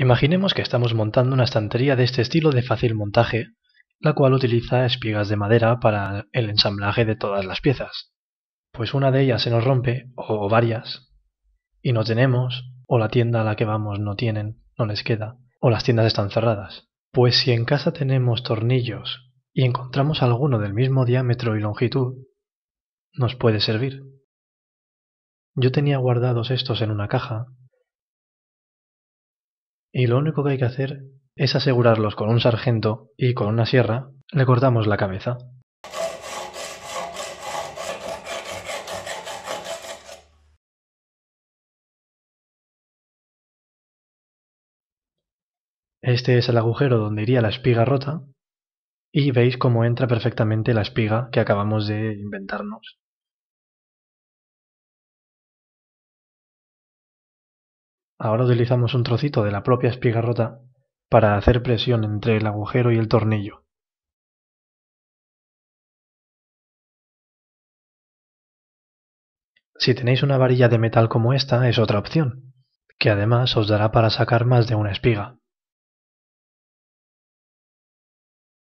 Imaginemos que estamos montando una estantería de este estilo de fácil montaje, la cual utiliza espigas de madera para el ensamblaje de todas las piezas. Pues una de ellas se nos rompe, o varias, y no tenemos, o la tienda a la que vamos no tienen, no les queda, o las tiendas están cerradas. Pues si en casa tenemos tornillos y encontramos alguno del mismo diámetro y longitud, nos puede servir. Yo tenía guardados estos en una caja y lo único que hay que hacer es asegurarlos con un sargento y con una sierra le cortamos la cabeza. Este es el agujero donde iría la espiga rota y veis cómo entra perfectamente la espiga que acabamos de inventarnos. Ahora utilizamos un trocito de la propia espiga rota para hacer presión entre el agujero y el tornillo. Si tenéis una varilla de metal como esta es otra opción, que además os dará para sacar más de una espiga.